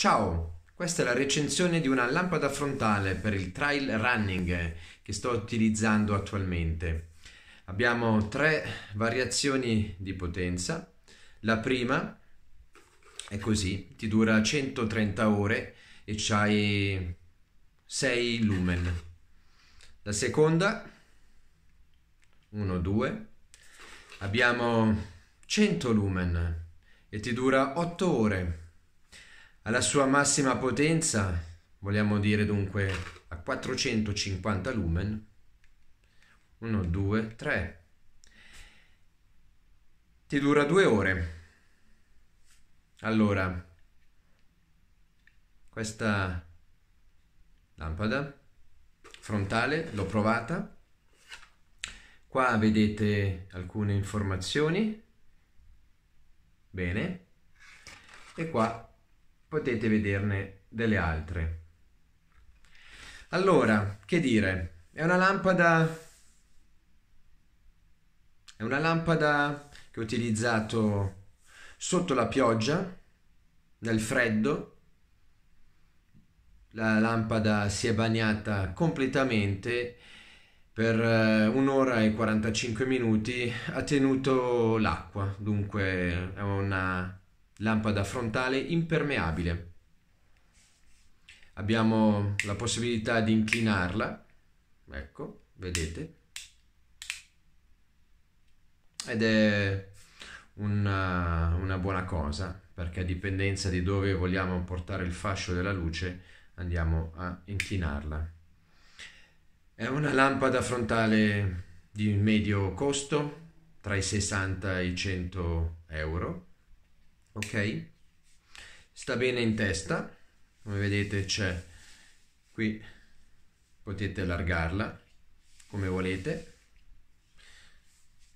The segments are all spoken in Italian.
Ciao, questa è la recensione di una lampada frontale per il trail running che sto utilizzando attualmente. Abbiamo tre variazioni di potenza. La prima è così, ti dura 130 ore e c'hai 6 lumen. La seconda 1 2 abbiamo 100 lumen e ti dura 8 ore alla sua massima potenza, vogliamo dire dunque a 450 lumen, 1, 2, 3, ti dura due ore. Allora, questa lampada frontale l'ho provata. Qua vedete alcune informazioni. Bene. E qua potete vederne delle altre. Allora, che dire? È una lampada è una lampada che ho utilizzato sotto la pioggia, nel freddo. La lampada si è bagnata completamente per eh, un'ora e 45 minuti, ha tenuto l'acqua, dunque è una lampada frontale impermeabile. Abbiamo la possibilità di inclinarla, ecco, vedete, ed è una, una buona cosa perché a dipendenza di dove vogliamo portare il fascio della luce andiamo a inclinarla. È una lampada frontale di medio costo, tra i 60 e i 100 euro, ok? Sta bene in testa, come vedete c'è qui, potete allargarla come volete,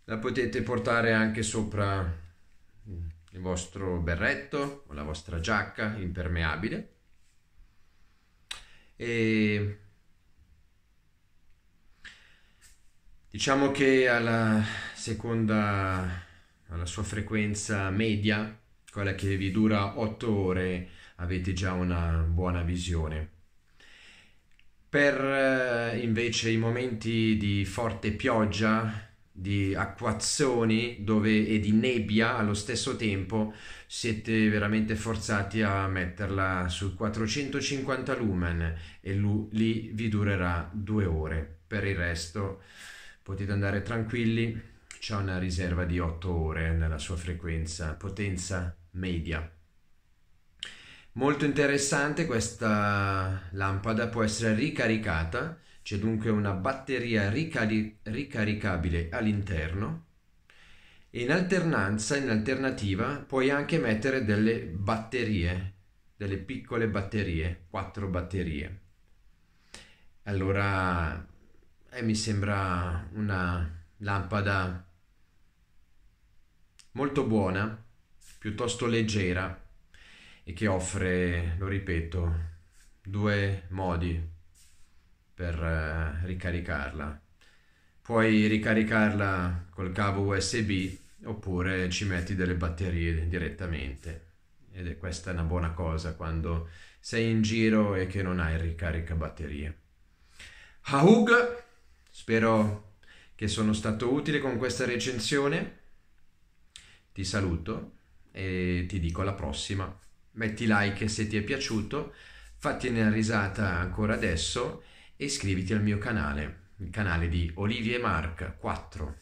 la potete portare anche sopra il vostro berretto o la vostra giacca impermeabile e diciamo che alla seconda alla sua frequenza media quella che vi dura 8 ore, avete già una buona visione. Per eh, invece i momenti di forte pioggia, di acquazzoni dove, e di nebbia allo stesso tempo, siete veramente forzati a metterla su 450 lumen e lì vi durerà 2 ore. Per il resto potete andare tranquilli, c'è una riserva di 8 ore nella sua frequenza, potenza media. Molto interessante questa lampada, può essere ricaricata, c'è dunque una batteria ricari- ricaricabile all'interno e in alternanza, in alternativa, puoi anche mettere delle batterie, delle piccole batterie, quattro batterie. Allora, eh, mi sembra una lampada molto buona piuttosto leggera e che offre, lo ripeto, due modi per eh, ricaricarla. Puoi ricaricarla col cavo USB oppure ci metti delle batterie direttamente. Ed è questa una buona cosa quando sei in giro e che non hai ricarica batterie. Haug, spero che sono stato utile con questa recensione. Ti saluto e ti dico alla prossima. Metti like se ti è piaciuto, fatti una risata ancora adesso e iscriviti al mio canale, il canale di Olivier e Mark 4.